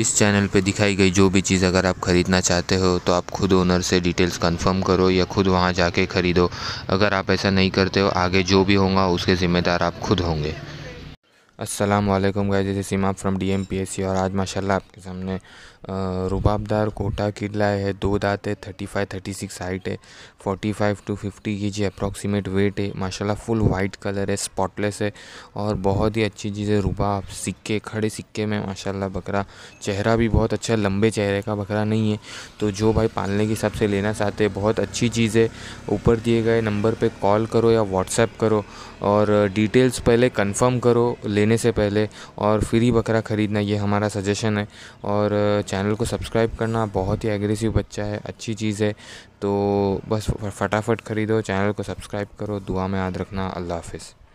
इस चैनल पे दिखाई गई जो भी चीज़ अगर आप ख़रीदना चाहते हो तो आप खुद ओनर से डिटेल्स कंफर्म करो या खुद वहाँ जाके ख़रीदो अगर आप ऐसा नहीं करते हो आगे जो भी होगा उसके ज़िम्मेदार आप खुद होंगे असलम guys this Seema from D M P S C और आज माशाल्लाह आपके सामने रुबाबदार कोटा किला है दो दांत है thirty five thirty six height है फोर्टी फाइव टू फिफ्टी की जी अप्रॉक्सीमेट वेट है माशाल्लाह फुल वाइट कलर है स्पॉटलेस है और बहुत ही अच्छी चीज़ है रुबाब सिक्के खड़े सिक्के में माशाल्लाह बकरा चेहरा भी बहुत अच्छा लंबे चेहरे का बकरा नहीं है तो जो भाई पालने के हिसाब से लेना चाहते हैं बहुत अच्छी चीज़ है ऊपर दिए गए नंबर पर कॉल करो या व्हाट्सएप करो और डिटेल्स पहले कन्फर्म करो लेने लेने से पहले और फ्री बकरा ख़रीदना ये हमारा सजेशन है और चैनल को सब्सक्राइब करना बहुत ही एग्रेसिव बच्चा है अच्छी चीज़ है तो बस फटाफट ख़रीदो चैनल को सब्सक्राइब करो दुआ में याद रखना अल्लाह हाफिज़